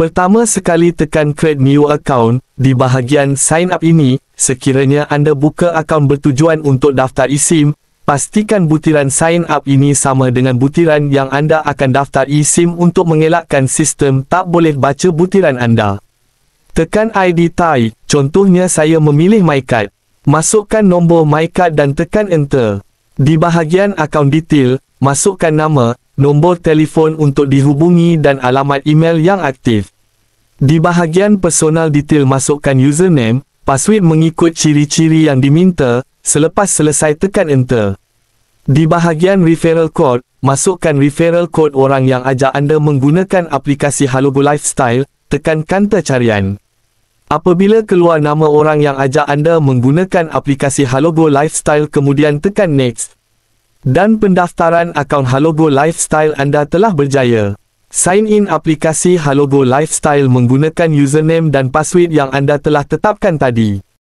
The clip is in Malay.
Pertama sekali tekan create new account di bahagian sign up ini. Sekiranya anda buka akaun bertujuan untuk daftar eSIM, pastikan butiran sign up ini sama dengan butiran yang anda akan daftar eSIM untuk mengelakkan sistem tak boleh baca butiran anda. Tekan ID type, contohnya saya memilih MyCard. Masukkan nombor MyCard dan tekan Enter. Di bahagian akaun detail, masukkan nama, nombor telefon untuk dihubungi dan alamat email yang aktif. Di bahagian personal detail masukkan username, password mengikut ciri-ciri yang diminta, selepas selesai tekan enter. Di bahagian referral code, masukkan referral code orang yang ajak anda menggunakan aplikasi Halogo Lifestyle, tekan kanta carian. Apabila keluar nama orang yang ajak anda menggunakan aplikasi Halogo Lifestyle kemudian tekan next dan pendaftaran akaun Halogo Lifestyle anda telah berjaya. Sign in aplikasi Halogo Lifestyle menggunakan username dan password yang anda telah tetapkan tadi.